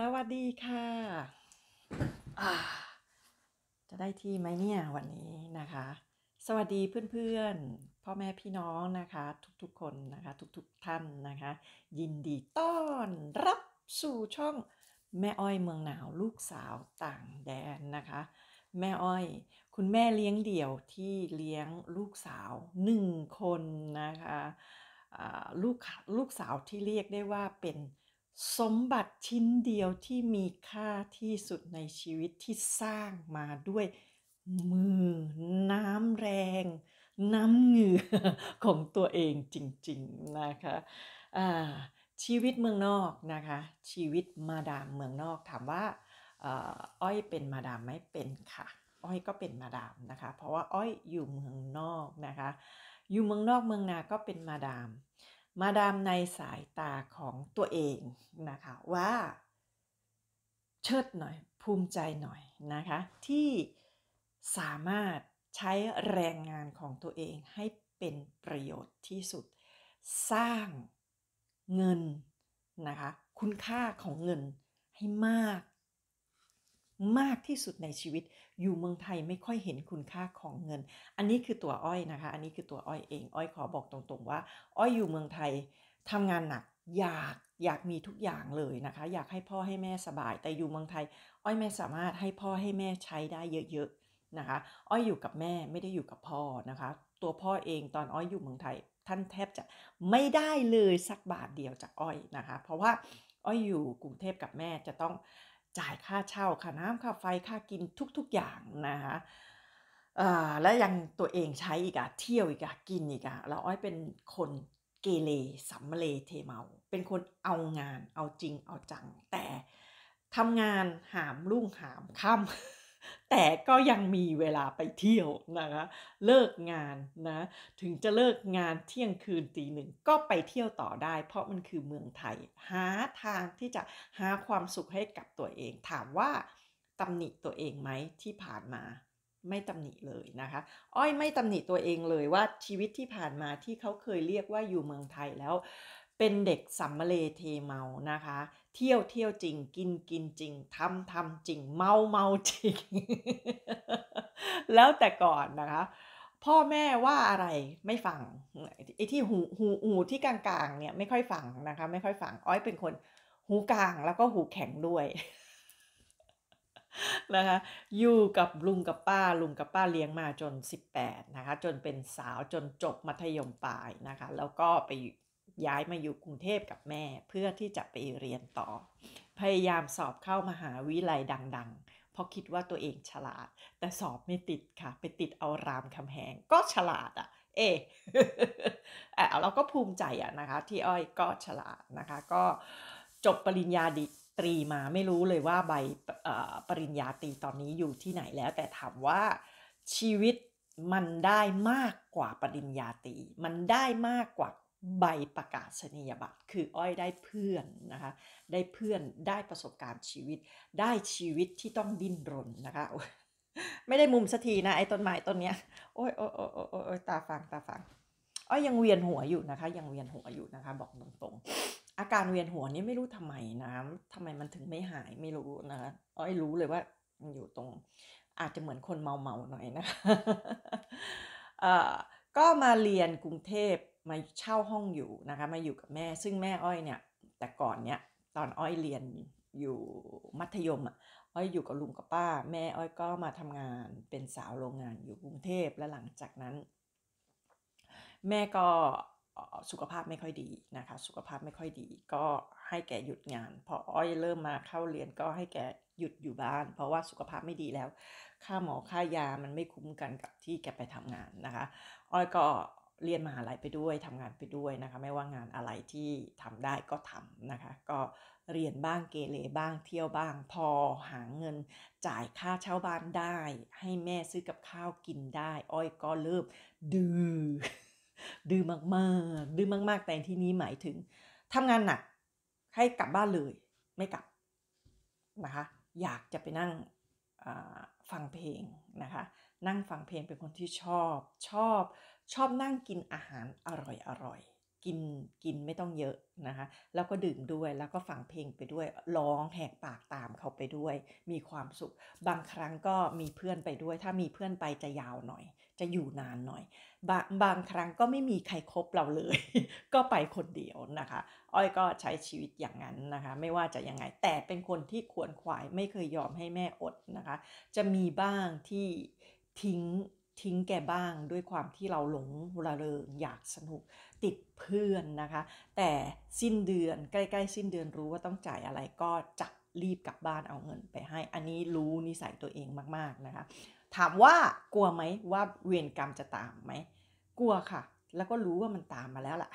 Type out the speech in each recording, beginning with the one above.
สวัสดีค่ะ จะได้ที่ไหมเนี่ยวันนี้นะคะ สวัสดีเพื่อนๆ พ่อแม่พี่น้องนะคะทุกๆคนนะคะ ทุกๆท่านนะคะ ยินดีต้อนรับสู่ช่องแม่อ้อยเมืองหนาว ลูกสาวต่างแดนนะคะ แม่อ้อย คุณแม่เลี้ยงเดี่ยวที่เลี้ยงลูกสาวหนึ่งคนนะคะลูกลูกสาวที่เรียกได้ว่าเป็นสมบัติชิ้นเดียวที่มีค่าที่สุดในชีวิตที่สร้างมาด้วยมือน้ำแรง น้ำเงือของตัวเองจริงๆนะคะชีวิตเมืองนอกนะคะ ชีวิตมาดามเมืองนอกถามว่าอ้อยเป็นมาดามไหมเป็นค่ะอ้อยก็เป็นมาดามนะคะเพราะว่าอ้อยอยู่เมืองนอกนะคะ อยู่เมืองนอกเมืองนา ก็เป็นมาดามมาดามในสายตาของตัวเองนะคะ ว่าเชิดหน่อยภูมิใจหน่อยนะคะ ที่สามารถใช้แรงงานของตัวเองให้เป็นประโยชน์ที่สุด สร้างเงินนะคะ คุณค่าของเงินให้มากมากที่สุดในชีวิตอยู่เมืองไทยไม่ค่อยเห็นคุณค่าของเงิน อันนี้คือตัวอ้อยนะคะ อันนี้คือตัวอ้อยเอง อ้อยขอบอกตรงๆว่า อ้อยอยู่เมืองไทยทำงานหนักอยากอยากมีทุกอย่างเลยนะคะ อยากให้พ่อให้แม่สบาย แต่อยู่เมืองไทย อ้อยไม่สามารถให้พ่อให้แม่ใช้ได้เยอะๆนะคะ อ้อยอยู่กับแม่ไม่ได้อยู่กับพ่อนะคะ ตัวพ่อเองตอนอ้อยอยู่เมืองไทยท่านแทบจะไม่ได้เลยสักบาทเดียวจากอ้อยนะคะ เพราะว่าอ้อยอยู่กรุงเทพกับแม่จะต้องจ่ายค่าเช่า ค่าน้ำ ค่าไฟ ค่ากินทุก ๆอย่างนะคะแล้วยังตัวเองใช้อีกอะเที่ยวอีกอะกินอีกอะเราอ้อยเป็นคนเกเรสัมเลเทเมา เป็นคนเอางาน เอาจริง เอาจัง แต่ทำงานหามรุ่งหามค่ำแต่ก็ยังมีเวลาไปเที่ยวนะคะเลิกงานนะ ถึงจะเลิกงานเที่ยงคืนตีหนึ่งก็ไปเที่ยวต่อได้ เพราะมันคือเมืองไทย หาทางที่จะหาความสุขให้กับตัวเอง ถามว่าตำหนิตัวเองไหมที่ผ่านมา ไม่ตำหนิเลยนะคะ อ้อยไม่ตำหนิตัวเองเลยว่าชีวิตที่ผ่านมาที่เขาเคยเรียกว่าอยู่เมืองไทยแล้วเป็นเด็กสัมมเลเทเมานะคะ เที่ยวเที่ยวจริง กินกินจริง ทำทำจริง เมาเมาจริง แล้วแต่ก่อนนะคะ พ่อแม่ว่าอะไรไม่ฟังไอ้ที่หูหูหูที่กลางๆ เนี่ยไม่ค่อยฟังนะคะ ไม่ค่อยฟัง อ้อยเป็นคนหูกลางแล้วก็หูแข็งด้วยนะคะ อยู่กับลุงกับป้าลุงกับป้าเลี้ยงมาจน18นะคะ จนเป็นสาวจนจบมัธยมปลายนะคะ แล้วก็ไปย้ายมาอยู่กรุงเทพกับแม่เพื่อที่จะไปเรียนต่อ พยายามสอบเข้ามาหาวิทยาลัยดังๆ เพราะคิดว่าตัวเองฉลาด แต่สอบไม่ติดค่ะ ไปติดเอารามคำแหง ก็ฉลาดอะ่ะ เอเอเราก็ภูมิใจอะนะคะ ที่อ้อยก็ฉลาดนะคะ ก็จบปริญญาดีตรีมาไม่รู้เลยว่าใบปริญญาตรีตอนนี้อยู่ที่ไหนแล้ว แต่ถามว่าชีวิตมันได้มากกว่าปริญญาตรีมันได้มากกว่าใบประกาศนียบัตรคืออ้อยได้เพื่อนนะคะได้เพื่อนได้ประสบการณ์ชีวิตได้ชีวิตที่ต้องดิ้นรนนะคะไม่ได้มุมสักทีนะไอ้ต้นไม้ต้นเนี้ยโอ้ยโอ้ยโอ้ยโอ้ยตาฟังตาฟังอ้อยยัง เวียนหัวอยู่นะคะยังเวียนหัวอยู่นะคะบอกตรงๆอาการเวียนหัวนี้ไม่รู้ทำไมนะทำไมมันถึงไม่หายไม่รู้นะคะอ้อยรู้เลยว่ามันอยู่ตรง อาจจะเหมือนคนเมาเมาหน่อยนะคะก็มาเรียนกรุงเทพมาเช่าห้องอยู่นะคะมาอยู่กับแม่ ซึ่งแม่อ้อยเนี่ยแต่ก่อนเนี่ยตอนอ้อยเรียนอยู่มัธยมอ่ะอ้อยอยู่กับลุงกับป้า แม่อ้อยก็มาทำงานเป็นสาวโรงงานอยู่กรุงเทพและหลังจากนั้น แม่ก็สุขภาพไม่ค่อยดีนะคะ สุขภาพไม่ค่อยดีก็ให้แกหยุดงานพออ้อยเริ่มมาเข้าเรียนก็ให้แกหยุดอยู่บ้าน เพราะว่าสุขภาพไม่ดีแล้ว ค่าหมอค่ายามันไม่คุ้มกันกับที่แกไปทำงานนะคะอ้อยก็เรียนมหาลัยไปด้วยทำงานไปด้วยนะคะไม่ว่างานอะไรที่ทำได้ก็ทำนะคะก็เรียนบ้างเกเรบ้างเที่ยวบ้าง พอหาเงินจ่ายค่าเช่าบ้านได้ ให้แม่ซื้อกับข้าวกินได้ อ้อยก็เริ่มดื้อดื้อมากๆดื้อมากๆ แต่ที่นี้หมายถึงทำงานหนักให้กลับบ้านเลยไม่กลับนะคะอยากจะไปนั่งฟังเพลงนะคะนั่งฟังเพลงเป็นคนที่ชอบชอบชอบนั่งกินอาหารอร่อยอร่อยกินกินไม่ต้องเยอะนะคะ แล้วก็ดื่มด้วยแล้วก็ฟังเพลงไปด้วย ร้องแหกปากตามเขาไปด้วย มีความสุข บางครั้งก็มีเพื่อนไปด้วย ถ้ามีเพื่อนไปจะยาวหน่อย จะอยู่นานหน่อย บาบางครั้งก็ไม่มีใครครบเราเลย ก็ไปคนเดียวนะคะ อ้อยก็ใช้ชีวิตอย่างนั้นนะคะ ไม่ว่าจะยังไง แต่เป็นคนที่ขวนขวาย ไม่เคยยอมให้แม่อดนะคะ จะมีบ้างที่ทิ้งทิ้งแกบ้างด้วยความที่เราหลงระเริง อยากสนุกติดเพื่อนนะคะ แต่สิ้นเดือนใกล้ๆ สิ้นเดือนรู้ว่าต้องจ่ายอะไร ก็จะรีบกลับบ้านเอาเงินไปให้อันนี้รู้นิสัยตัวเองมากๆนะคะ ถามว่ากลัวไหมว่าเวรกรรมจะตามไหมกลัวค่ะ แล้วก็รู้ว่ามันตามมาแล้วแหละ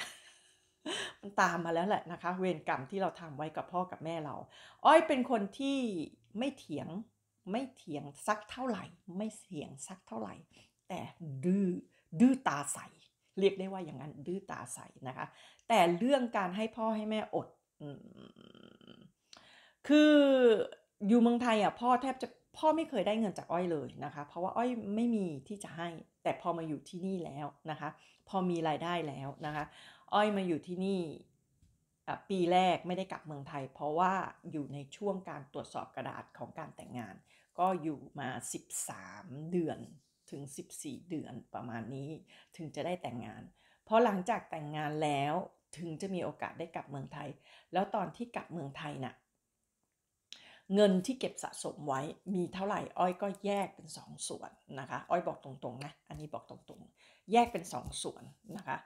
มันตามมาแล้วแหละนะคะ เวรกรรมที่เราทำไว้กับพ่อกับแม่เรา อ้อยเป็นคนที่ไม่เถียงไม่เถียงสักเท่าไหร่ ไม่เสียงสักเท่าไหร่แต่ดื้อดื้อตาใส เรียกได้ว่าอย่างนั้นดื้อตาใสนะคะ แต่เรื่องการให้พ่อให้แม่อด คืออยู่เมืองไทยอ่ะพ่อแทบจะพ่อไม่เคยได้เงินจากอ้อยเลยนะคะ เพราะว่าอ้อยไม่มีที่จะให้ แต่พอมาอยู่ที่นี่แล้วนะคะ พอมีรายได้แล้วนะคะ อ้อยมาอยู่ที่นี่ปีแรกไม่ได้กลับเมืองไทย เพราะว่าอยู่ในช่วงการตรวจสอบกระดาษของการแต่งงาน ก็อยู่มา 13 เดือนถึง14 เดือนประมาณนี้ถึงจะได้แต่งงาน เพราะหลังจากแต่งงานแล้วถึงจะมีโอกาสได้กลับเมืองไทย แล้วตอนที่กลับเมืองไทยนะ่ะเงินที่เก็บสะสมไว้มีเท่าไหร่อ้อยก็แยกเป็น 2สส่วนนะคะ อ้อยบอกตรงๆนะอันนี้บอกตรงๆ แยกเป็น2สส่วนนะคะ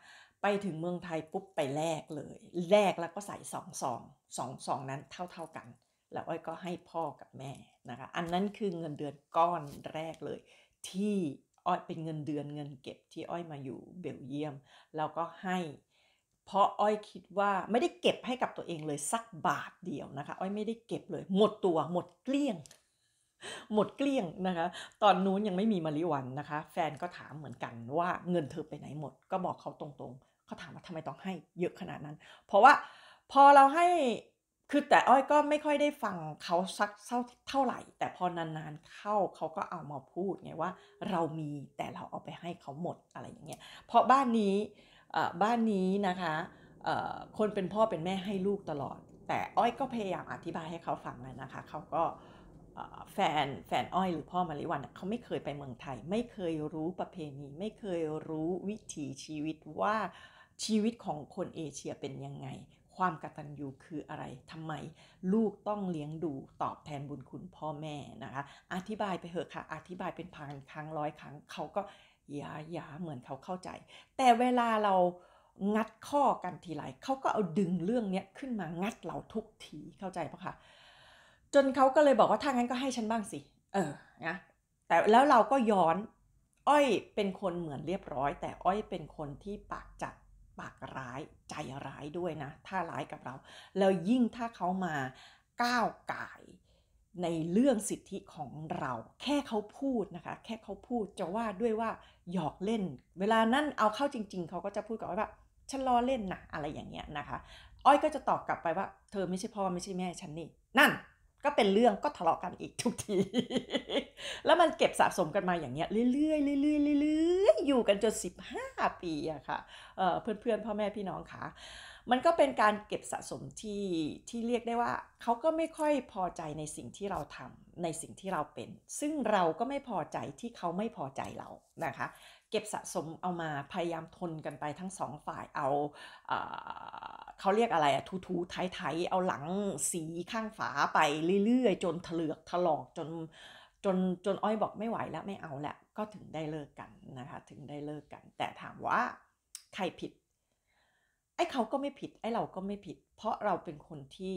ไปถึงเมืองไทยปุ๊บไปแลกเลยแลกแล้วก็ใส่สองซองสองซองนั้นเท่าๆกัน แล้วอ้อยก็ให้พ่อกับแม่นะคะอันนั้นคือเงินเดือนก้อนแรกเลยที่อ้อยเป็นเงินเดือนเงินเก็บ ที่อ้อยมาอยู่ เบลเยียมแล้วก็ให้ เพราะอ้อยคิดว่าไม่ได้เก็บให้กับตัวเองเลยสักบาทเดียวนะคะ อ้อยไม่ได้เก็บเลย หมดตัวหมดเกลี้ยง หมดเกลี้ยงนะคะ ตอนนู้นยังไม่มีมาริวันนะคะ แฟนก็ถามเหมือนกันว่าเงินเธอไปไหนหมด ก็บอกเขาตรงๆเขาถามว่าทำไมต้องให้ เยอะขนาดนั้น เพราะว่าพอเราให้คือแต่อ้อยก็ไม่ค่อยได้ฟังเขาสักเท่าไหร่ แต่พอนานๆเข้าเขาก็เอามาพูดไงว่าเรามีแต่เราเอาไปให้เขาหมดอะไรอย่างเงี้ยเพราะบ้านนี้บ้านนี้นะคะคนเป็นพ่อเป็นแม่ให้ลูกตลอด แต่อ้อยก็พยายามอธิบายให้เขาฟังแลนะคะเขาก็แฟนแฟนอ้อยหรือพ่อมาริวันเขาไม่เคยไปเมืองไทย ไม่เคยรู้ประเพณี ไม่เคยรู้วิถีชีวิตว่าชีวิตของคนเอเชียเป็นยังไงความกตัญญูคืออะไรทำไมลูกต้องเลี้ยงดูตอบแทนบุญคุณพ่อแม่นะคะ อธิบายไปเถอะค่ะ อธิบายเป็นพันครั้งร้อยครั้ง เขาก็ยายาเหมือนเขาเข้าใจ แต่เวลาเรางัดข้อกันทีไร เขาก็เอาดึงเรื่องนี้ขึ้นมางัดเราทุกทีเข้าใจปะคะ จนเขาก็เลยบอกว่าถ้างั้นก็ให้ฉันบ้างสิ เออ นะ แต่แล้วเราก็ย้อน อ้อยเป็นคนเหมือนเรียบร้อย แต่อ้อยเป็นคนที่ปากจัดปากร้ายใจร้ายด้วยนะถ้าร้ายกับเราแล้วยิ่งถ้าเขามาก้าวไก่ในเรื่องสิทธิของเรา แค่เขาพูดนะคะ แค่เขาพูดจะว่าด้วยว่าหยอกเล่น เวลานั้นเอาเข้าจริง ๆเขาก็จะพูดกับว่าฉันล้อเล่นนะอะไรอย่างเงี้ยนะคะ อ้อยก็จะตอบกลับไปว่าเธอไม่ใช่พ่อไม่ใช่แม่ฉันนี่นั่น ก็เป็นเรื่องก็ทะเลาะกันอีกทุกทีแล้วมันเก็บสะสมกันมาอย่างเงี้ยเรื่อยๆเรื่อยๆเรื่อยๆอยู่กันจน 15 ปีอะค่ะเพื่อนๆพ่อแม่พี่น้องค่ะ มันก็เป็นการเก็บสะสมที่ที่เรียกได้ว่าเขาก็ไม่ค่อยพอใจในสิ่งที่เราทำในสิ่งที่เราเป็น ซึ่งเราก็ไม่พอใจที่เขาไม่พอใจเรานะคะ เก็บสะสมเอามาพยายามทนกันไปทั้งสองฝ่ายเอาเขาเรียกอะไรอะทูทูไทยไทยเอาหลังสีข้างฝาไปเรื่อยๆจนเถลือกถลอกจนจนจนอ้อยบอกไม่ไหวแล้วไม่เอาและก็ถึงได้เลิกกันนะคะถึงได้เลิกกัน แต่ถามว่าใครผิดไอ้เขาก็ไม่ผิดไอ้เราก็ไม่ผิด เพราะเราเป็นคนที่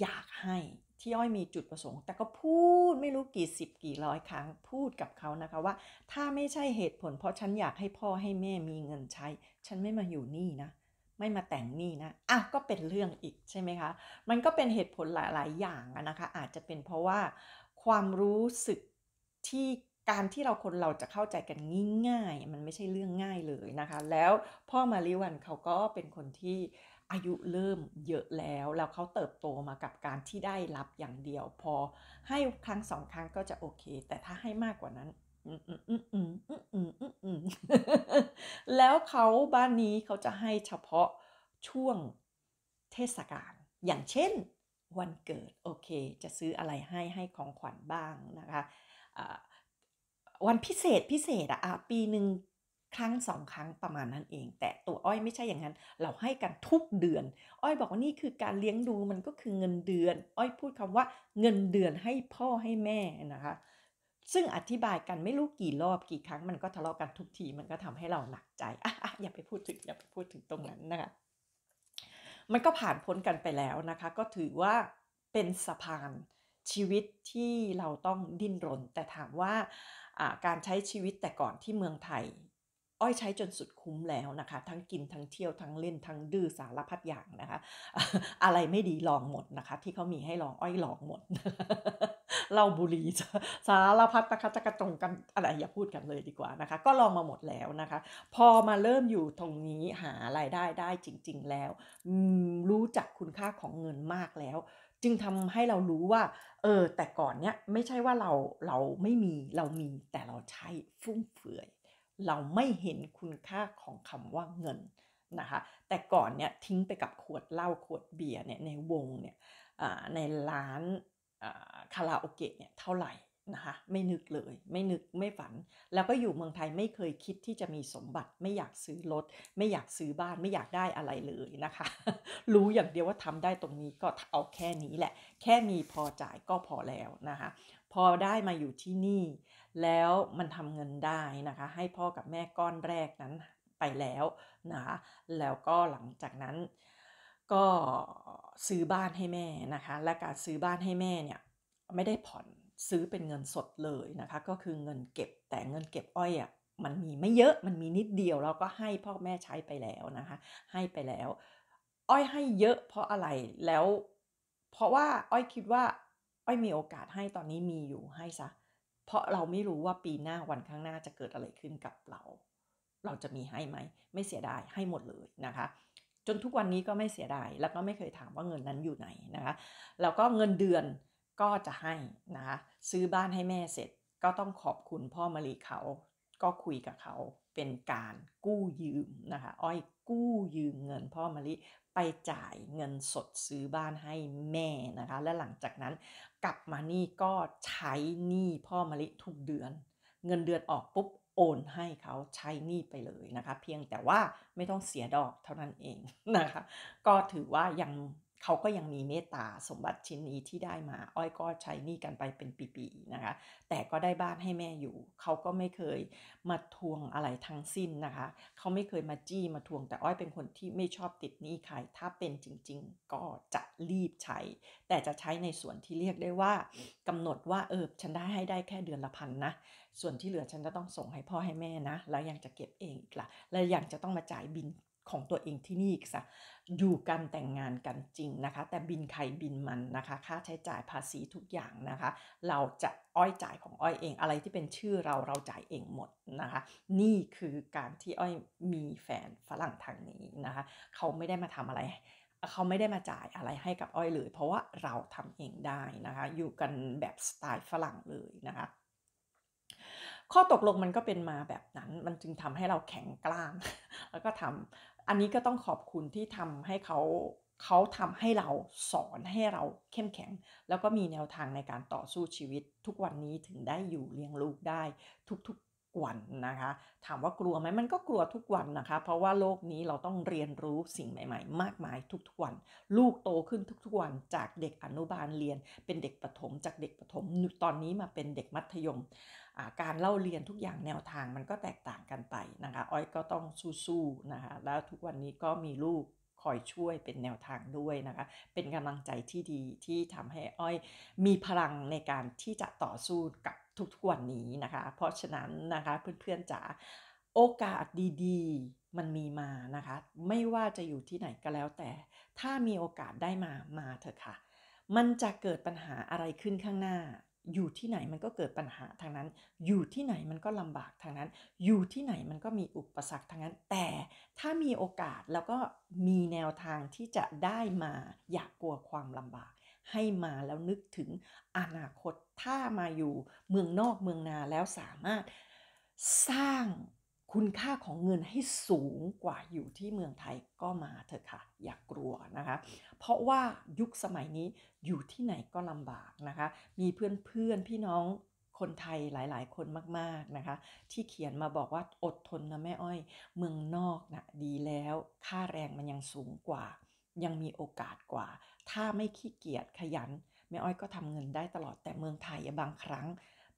อยากให้ที่อ้อยมีจุดประสงค์ แต่ก็พูดไม่รู้กี่สิบกี่ร้อยครั้ง พูดกับเขานะคะว่า ถ้าไม่ใช่เหตุผล เพราะฉันอยากให้พ่อให้แม่มีเงินใช้ ฉันไม่มาอยู่นี่นะไม่มาแต่งนี่นะอ่ะก็เป็นเรื่องอีกใช่ไหมคะมันก็เป็นเหตุผลหลาย ๆ อย่างนะคะ อาจจะเป็นเพราะว่าความรู้สึกที่การที่เราคนเราจะเข้าใจกันง่ายๆมันไม่ใช่เรื่องง่ายเลยนะคะ แล้วพ่อมาริวันเขาก็เป็นคนที่อายุเริ่มเยอะแล้ว แล้วเขาเติบโตมากับการที่ได้รับอย่างเดียว พอให้ครั้งสองครั้งก็จะโอเค แต่ถ้าให้มากกว่านั้นแล้วเขาบ้านนี้เขาจะให้เฉพาะช่วงเทศกาลอย่างเช่นวันเกิดโอเค จะซื้ออะไรให้ให้ของขวัญบ้างนะคะวันพิเศษพิเศษอะปีหนึ่งครั้งสองครั้งประมาณนั้นเอง แต่ตัวอ้อยไม่ใช่อย่างนั้น เราให้กันทุกเดือน อ้อยบอกว่านี่คือการเลี้ยงดูมันก็คือเงินเดือนอ้อยพูดคำว่าเงินเดือนให้พ่อให้แม่นะคะ ซึ่งอธิบายกันไม่รู้กี่รอบกี่ครั้งมันก็ทะเลาะกันทุกทีมันก็ทำให้เราหนักใจออย่าไปพูดถึงอย่าไปพูดถึงตรงนั้นนะคะมันก็ผ่านพ้นกันไปแล้วนะคะ ก็ถือว่าเป็นสะพาน ชีวิตที่เราต้องดิ้นรน แต่ถามว่าการใช้ชีวิตแต่ก่อนที่เมืองไทยอ้อยใช้จนสุดคุ้มแล้วนะคะ ทั้งกินทั้งเที่ยว ทั้งเล่น ทั้งดื้อสารพัดอย่างนะคะ อะไรไม่ดีลองหมดนะคะ ที่เขามีให้ลองอ้อยลองหมดเล่าบุหรี่สารพัดนะคะ จะกระตรงกันอะไรอย่าพูดกันเลยดีกว่านะคะ ก็ลองมาหมดแล้วนะคะ พอมาเริ่มอยู่ตรงนี้หารายได้ได้จริงๆแล้วรู้จักคุณค่าของเงินมากแล้ว จึงทำให้เรารู้ว่าเออแต่ก่อนเนี้ยไม่ใช่ว่าเราเราไม่มีเรามีแต่เราใช้ฟุ่มเฟือยเราไม่เห็นคุณค่าของคำว่าเงินนะคะ แต่ก่อนเนี่ยทิ้งไปกับขวดเหล้าขวดเบียร์เนี่ยในวงเนี่ยในร้านคาราโอเกะเนี่ยเท่าไหร่นะคะไม่นึกเลยไม่นึกไม่ฝัน แล้วก็อยู่เมืองไทยไม่เคยคิดที่จะมีสมบัติ ไม่อยากซื้อรถไม่อยากซื้อบ้านไม่อยากได้อะไรเลยนะคะ รู้อย่างเดียวว่าทำได้ตรงนี้ก็เอาแค่นี้แหละแค่มีพอจ่ายก็พอแล้วนะคะพอได้มาอยู่ที่นี่แล้วมันทำเงินได้นะคะ ให้พ่อกับแม่ก้อนแรกนั้นไปแล้วนะคะแล้วก็หลังจากนั้น ก็ซื้อบ้านให้แม่นะคะ และการซื้อบ้านให้แม่เนี่ยไม่ได้ผ่อนซื้อเป็นเงินสดเลยนะคะ ก็คือเงินเก็บแต่เงินเก็บอ้อยอะ่ะมันมีไม่เยอะมันมีนิดเดียวแล้วก็ให้พ่อแม่ใช้ไปแล้วนะคะ ให้ไปแล้ว อ้อยให้เยอะเพราะอะไรแล้ว เพราะว่าอ้อยคิดว่า อ้อยมีโอกาสให้ตอนนี้มีอยู่ให้ซะเพราะเราไม่รู้ว่าปีหน้าวันข้างหน้าจะเกิดอะไรขึ้นกับเรา เราจะมีให้ไหมไม่เสียดายให้หมดเลยนะคะ จนทุกวันนี้ก็ไม่เสียดาย แล้วก็ไม่เคยถามว่าเงินนั้นอยู่ไหนนะคะแล้วก็เงินเดือนก็จะให้นะคะซื้อบ้านให้แม่เสร็จ ก็ต้องขอบคุณพ่อมารีเขาก็คุยกับเขาเป็นการกู้ยืมนะคะอ้อยกู้ยืมเงินพ่อมาลีไปจ่ายเงินสดซื้อบ้านให้แม่นะคะ และหลังจากนั้นกลับมานี่ก็ใช้หนี้พ่อมะลิทุกเดือน เงินเดือนออกปุ๊บโอนให้เขาใช้หนี้ไปเลยนะคะ เพียงแต่ว่าไม่ต้องเสียดอกเท่านั้นเองนะคะ ก็ถือว่ายังเขาก็ยังมีเมตตาสมบัติชิ้นนี้ที่ได้มา อ้อยก็ใช้นี่กันไปเป็นปีๆนะคะ แต่ก็ได้บ้านให้แม่อยู่ เขาก็ไม่เคยมาทวงอะไรทั้งสิ้นนะคะ เขาไม่เคยมาจี้มาทวงแต่อ้อยเป็นคนที่ไม่ชอบติดหนี้ใครถ้าเป็นจริงๆก็จะรีบใช้ แต่จะใช้ในส่วนที่เรียกได้ว่า กำหนดว่าเออฉันได้ให้ได้แค่เดือนละพันนะส่วนที่เหลือฉันจะต้องส่งให้พ่อให้แม่นะ แล้วยังจะเก็บเองอีกละแล้วยังจะต้องมาจ่ายบินของตัวเองที่นี่ค่ะอยู่กันแต่งงานกันจริงนะคะ แต่บินใครบินมันนะคะ ค่าใช้จ่ายภาษีทุกอย่างนะคะ เราจะอ้อยจ่ายของอ้อยเองอะไรที่เป็นชื่อเราเราจ่ายเองหมดนะคะ นี่คือการที่อ้อยมีแฟนฝรั่งทางนี้นะคะ เขาไม่ได้มาทำอะไร เขาไม่ได้มาจ่ายอะไรให้กับอ้อยเลย เพราะว่าเราทำเองได้นะคะ อยู่กันแบบสไตล์ฝรั่งเลยนะคะข้อตกลงมันก็เป็นมาแบบนั้นมันจึงทำให้เราแข็งกล้ามแล้วก็ทำอันนี้ก็ต้องขอบคุณที่ทำให้เขาเขาทำให้เราสอนให้เราเข้มแข็ง แล้วก็มีแนวทางในการต่อสู้ชีวิตทุกวันนี้ถึงได้อยู่เลี้ยงลูกได้ทุกๆวันนะคะ ถามว่ากลัวไหมมันก็กลัวทุกวันนะคะ เพราะว่าโลกนี้เราต้องเรียนรู้สิ่งใหม่ๆมากมายทุกๆวัน ลูกโตขึ้นทุกๆวันจากเด็กอนุบาลเรียน เป็นเด็กประถมจากเด็กประถมตอนนี้มาเป็นเด็กมัธยมการเล่าเรียนทุกอย่างแนวทางมันก็แตกต่างกันไปนะคะ อ้อยก็ต้องสู้ๆนะคะแล้วทุกวันนี้ก็มีลูกคอยช่วยเป็นแนวทางด้วยนะคะเป็นกำลังใจที่ดีที่ทำให้อ้อยมีพลังในการที่จะต่อสู้กับทุกๆวันนี้นะคะ เพราะฉะนั้นนะคะเพื่อนๆจ๋าโอกาสดีๆมันมีมานะคะ ไม่ว่าจะอยู่ที่ไหนก็แล้วแต่ถ้ามีโอกาสได้มามาเถอะค่ะ มันจะเกิดปัญหาอะไรขึ้นข้างหน้าอยู่ที่ไหนมันก็เกิดปัญหาทางนั้น อยู่ที่ไหนมันก็ลำบากทางนั้น อยู่ที่ไหนมันก็มีอุปสรรคทางนั้น แต่ถ้ามีโอกาสแล้วก็มีแนวทางที่จะได้มาอย่ากกลัวความลำบากให้มาแล้วนึกถึงอนาคต ถ้ามาอยู่เมืองนอกเมืองนาแล้วสามารถสร้างคุณค่าของเงินให้สูงกว่าอยู่ที่เมืองไทยก็มาเถอะค่ะอย่ากกลัวนะคะ เพราะว่ายุคสมัยนี้อยู่ที่ไหนก็ลำบากนะคะมีเพื่อนเพื่อนพี่น้องคนไทยหลาย ๆ คนมากๆนะคะ ที่เขียนมาบอกว่าอดทนนะแม่อ้อย เมืองนอกนะดีแล้วค่าแรงมันยังสูงกว่า ยังมีโอกาสกว่า ถ้าไม่ขี้เกียจขยันแม่อ้อยก็ทำเงินได้ตลอดแต่เมืองไทยบางครั้ง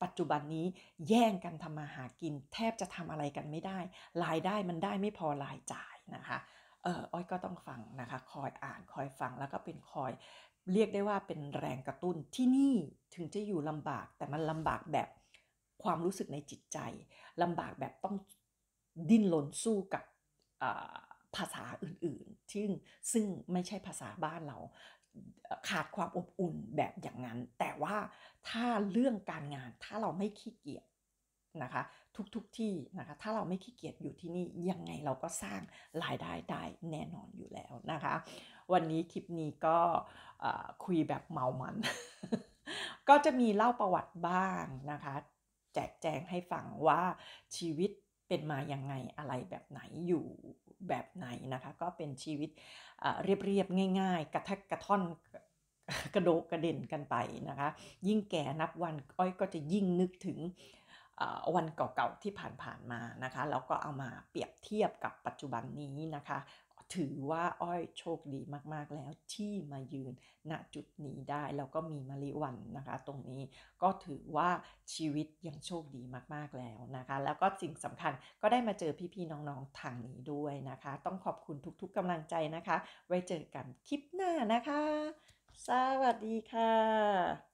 ปัจจุบันนี้แย่งกันทำมาหากินแทบจะทำอะไรกันไม่ได้ รายได้มันได้ไม่พอรายจ่ายนะคะเอออ้อยก็ต้องฟังนะคะคอยอ่านคอยฟังแล้วก็เป็นคอยเรียกได้ว่าเป็นแรงกระตุ้นที่นี่ถึงจะอยู่ลำบากแต่มันลำบากแบบความรู้สึกในจิตใจลำบากแบบต้องดิ้นรนสู้กับภาษาอื่นๆ ซึ่งซึ่งไม่ใช่ภาษาบ้านเราขาดความอบอุ่นแบบอย่างนั้น แต่ว่าถ้าเรื่องการงานถ้าเราไม่ขี้เกียจนะคะ ทุกๆทที่นะคะ ถ้าเราไม่ขี้เกียจอยู่ที่นี่ยังไงเราก็สร้างรายได้ได้แน่นอนอยู่แล้วนะคะ วันนี้คลิปนี้ก็คุยแบบเมามัน ก็จะมีเล่าประวัติบ้างนะคะ แจกแจงให้ฟังว่าชีวิตเป็นมาอย่างไงอะไรแบบไหนอยู่แบบไหนนะคะก็เป็นชีวิตเรียบๆง่าย ๆ กระแทกกระท่อนกระโดกกระเด็นกันไปนะคะ ยิ่งแก่นับวันอ้อยก็จะยิ่งนึกถึงวันเก่าๆที่ผ่านๆมานะคะแล้วก็เอามาเปรียบเทียบกับปัจจุบันนี้นะคะถือว่าอ้อยโชคดีมากๆ แล้วที่มายืนณจุดนี้ได้แล้วก็มีมาริวันนะคะ ตรงนี้ก็ถือว่าชีวิตยังโชคดีมากๆ แล้วนะคะ แล้วก็สิ่งสำคัญก็ได้มาเจอพี่ๆน้องๆทางนี้ด้วยนะคะ ต้องขอบคุณทุกๆกำลังใจนะคะ ไว้เจอกันคลิปหน้านะคะ สวัสดีค่ะ